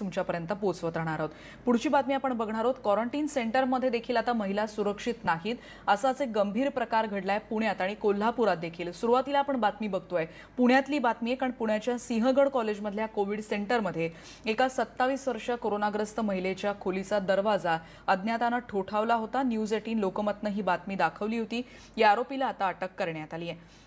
तुमच्यापर्यंत पोहोचवत राहणार आहोत पुढची बातमी आपण बघणार आहोत क्वारंटीन सेंटरमध्ये देखील आता महिला सुरक्षित नाहीत असाच एक गंभीर प्रकार घडलाय पुण्यात आणि कोल्हापुरात देखील सुरुवातीला आपण बातमी बघतोय पुण्यातली बातमी आहे कारण पुण्याच्या सिंहगड कॉलेजमधल्या कोविड सेंटरमध्ये एका सत्तावीस वर्ष कोरोनाग्रस्त महिलेच्या खोलीचा दरवाजा अज्ञातानं ठोठावला होता न्यूज एटीन लोकमतनं ही बातमी दाखवली होती या आरोपीला आता अटक करण्यात आली आहे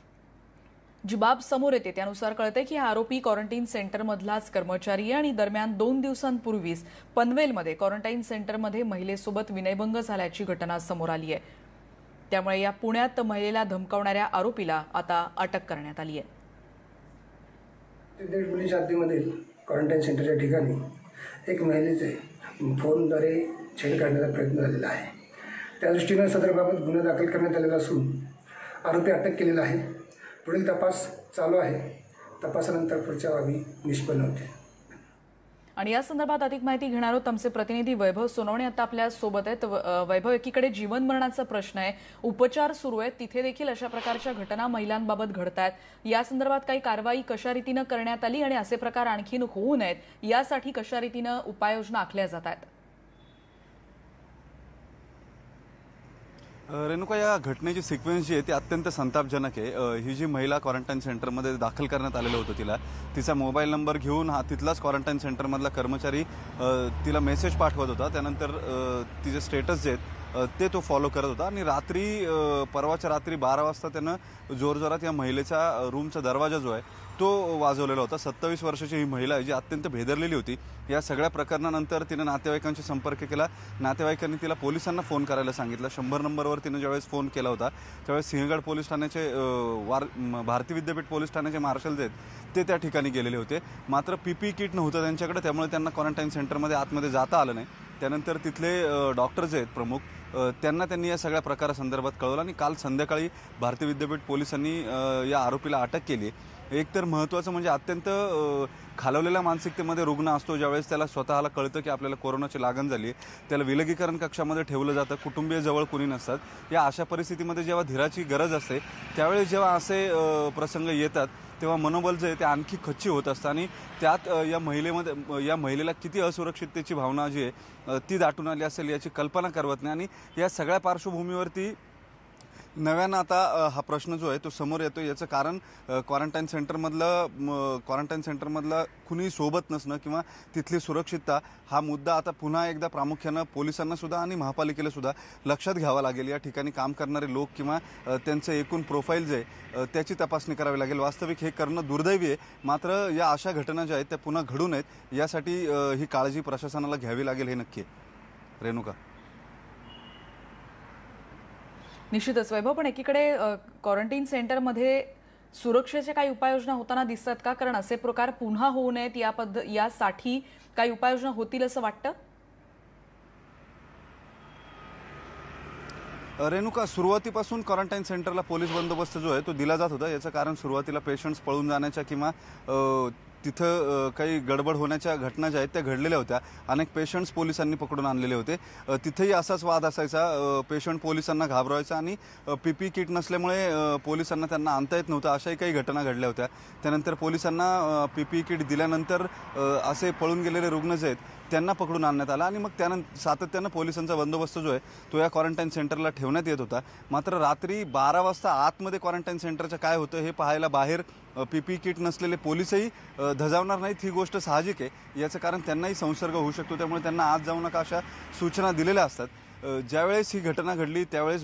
जी बाब समोर येते त्यानुसार कळते की हा आरोपी क्वारंटाईन सेंटरमधलाच कर्मचारी आहे आणि दरम्यान दोन दिवसांपूर्वीच पनवेलमध्ये क्वारंटाईन सेंटरमध्ये महिलेसोबत विनयभंग झाल्याची घटना समोर आली आहे त्यामुळे या पुण्यात महिलेला धमकावणाऱ्या आरोपीला आता अटक करण्यात आली आहे क्वारंटाईन सेंटरच्या ठिकाणी एक महिलेचे फोनद्वारे छेड काढण्याचा प्रयत्न झालेला आहे त्या दृष्टीनं सदरबाबत गुन्हा दाखल करण्यात आलेला असून आरोपी अटक केलेला आहे पुढील तपास चालू आहे तपासानंतर पुढच्या बाबी निष्पन्न होतील आणि या संदर्भात अधिक माहिती घेणार आहोत आमचे प्रतिनिधी वैभव सोनवणे आता आपल्या सोबत आहेत वैभव एकीकडे जीवन मरणाचा प्रश्न आहे उपचार सुरू आहेत तिथे देखील अशा प्रकारच्या घटना महिलांबाबत घडत आहेत या संदर्भात काही कारवाई कशा रीतीनं करण्यात आली आणि असे प्रकार आणखीन होऊ नयेत यासाठी कशा रीतीनं उपाययोजना आखल्या जात आहेत रेणुका या घटनेची सिक्वेन्स जी आहे ती अत्यंत संतापजनक आहे ही जी महिला क्वारंटाईन सेंटरमध्ये दाखल करण्यात आलेलं होतं तिला तिचा मोबाईल नंबर घेऊन हा तिथलाच क्वारंटाईन सेंटरमधला कर्मचारी तिला मेसेज पाठवत होता त्यानंतर तिचे स्टेटस जे आहेत ते तो फॉलो करत होता आणि रात्री परवाच्या रात्री बारा वाजता त्यानं जोरजोरात या महिलेचा रूमचा दरवाजा जो आहे तो वाजवलेला होता सत्तावीस वर्षाची ही महिला जी अत्यंत भेदरलेली होती या सगळ्या प्रकरणानंतर तिनं नातेवाईकांशी संपर्क केला नातेवाईकांनी तिला पोलिसांना फोन करायला सांगितलं शंभर नंबरवर तिनं ज्यावेळेस फोन केला होता त्यावेळेस सिंहगड पोलीस ठाण्याचे वार भारती विद्यापीठ पोलीस ठाण्याचे मार्शल आहेत ते त्या ठिकाणी गेलेले होते मात्र पीपी किट नव्हतं त्यांच्याकडे त्यामुळे त्यांना क्वारंटाईन सेंटरमध्ये आतमध्ये जाता आलं नाही त्यानंतर तिथले डॉक्टर्स आहेत प्रमुख त्यांना त्यांनी या सगळ्या प्रकारासंदर्भात कळवलं आणि काल संध्याकाळी भारतीय विद्यापीठ पोलिसांनी या आरोपीला अटक केली एक तर महत्त्वाचं म्हणजे अत्यंत खालवलेल्या मानसिकतेमध्ये रुग्ण असतो ज्यावेळेस त्याला स्वतःला कळतं की आपल्याला कोरोनाची लागण झाली त्याला विलगीकरण कक्षामध्ये ठेवलं जातं कुटुंबीय जवळ कोणी नसतात या अशा परिस्थितीमध्ये जेव्हा धीराची गरज असते त्यावेळेस जेव्हा असे प्रसंग येतात तेव्हा मनोबल जे आहे ते आणखी खच्ची होत असतं आणि त्यात या महिलेमध्ये या महिलेला किती असुरक्षिततेची भावना जी आहे ती दाटून आली असेल याची कल्पना करवत नाही आणि या सगळ्या पार्श्वभूमीवरती नव्यानं आता हा प्रश्न जो आहे तो समोर येतो याचं कारण क्वारंटाईन सेंटरमधलं क्वारंटाईन सेंटरमधलं कुणी सोबत नसणं किंवा तिथली सुरक्षितता हा मुद्दा आता पुन्हा एकदा प्रामुख्यानं पोलिसांनासुद्धा आणि महापालिकेलासुद्धा लक्षात घ्यावा लागेल या ठिकाणी काम करणारे लोक किंवा त्यांचं एकूण प्रोफाईल जे त्याची तपासणी करावी लागेल वास्तविक हे करणं दुर्दैवी आहे मात्र या अशा घटना ज्या आहेत त्या पुन्हा घडू नयेत यासाठी ही काळजी प्रशासनाला घ्यावी लागेल हे नक्की रेणुका निश्चितच वैभव पण एकीकडे क्वारंटाईन सेंटरमध्ये सुरक्षेचे काही उपाययोजना होताना दिसतात का कारण असे प्रकार पुन्हा होऊ नयेत या पद्ध यासाठी काही उपाययोजना होतील असं वाटतं रेणुका सुरुवातीपासून क्वारंटाईन सेंटरला पोलीस बंदोबस्त जो आहे तो दिला जात होता याचं कारण सुरुवातीला पेशंट्स पळून जाण्याच्या किंवा तिथं काही गडबड होण्याच्या घटना ज्या आहेत त्या घडलेल्या होत्या अनेक पेशंट्स पोलिसांनी पकडून आणलेले होते तिथेही असाच वाद असायचा पेशंट पोलिसांना घाबरवायचा आणि पीपी किट नसल्यामुळे पोलिसांना त्यांना आणता येत नव्हतं अशाही काही घटना घडल्या होत्या त्यानंतर पोलिसांना पीपी किट दिल्यानंतर असे पळून गेलेले रुग्ण जे आहेत त्यांना पकडून आणण्यात आला आणि मग त्यानंतर सातत्यानं पोलिसांचा बंदोबस्त जो आहे तो या क्वारंटाईन सेंटरला ठेवण्यात येत होता मात्र रात्री बारा वाजता आतमध्ये क्वारंटाईन सेंटरचं काय होतं हे पाहायला बाहेर पीपी किट नसलेले पोलीसही धजावणार नाहीत ही गोष्ट साहजिक आहे याचं कारण त्यांनाही संसर्ग होऊ शकतो त्यामुळे त्यांना आत जाऊ नका अशा सूचना दिलेल्या असतात ज्यावेळेस ही घटना घडली त्यावेळेस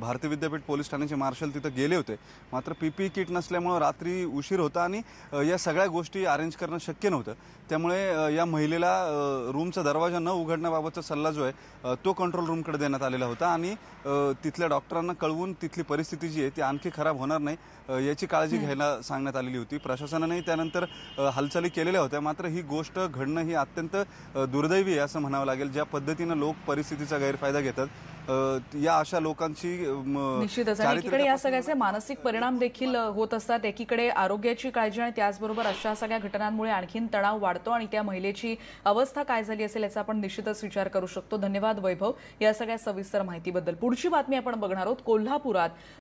भारतीय विद्यापीठ पोलीस ठाण्याचे मार्शल तिथं गेले होते मात्र पी किट नसल्यामुळं रात्री उशीर होता आणि या सगळ्या गोष्टी अरेंज करणं शक्य नव्हतं त्यामुळे या महिलेला रूमचा दरवाजा न उघडण्याबाबतचा सल्ला जो आहे तो कंट्रोल रूमकडे देण्यात आलेला होता आणि तिथल्या डॉक्टरांना कळवून तिथली परिस्थिती जी आहे ती आणखी खराब होणार नाही याची काळजी घ्यायला सांगण्यात आलेली होती प्रशासनाने त्यानंतर हालचाली केलेल्या होत्या मात्र ही गोष्ट घडणं ही अत्यंत दुर्दैवी आहे असं म्हणावं लागेल ज्या पद्धतीनं लोक परिस्थितीचा गैरफायदा फायदा घेतात या अशा लोकांची निश्चितच या सगळ्याचे मानसिक परिणाम देखील होत असतात एकीकडे आरोग्याची काळजी आणि त्याचबरोबर अशा सगळ्या घटनांमुळे आणखीन तणाव वाढतो आणि त्या महिलेची अवस्था काय झाली असेल याचा आपण निश्चितच विचार करू शकतो धन्यवाद वैभव या सगळ्या सविस्तर माहितीबद्दल पुढची बातमी आपण बघणार आहोत कोल्हापुरात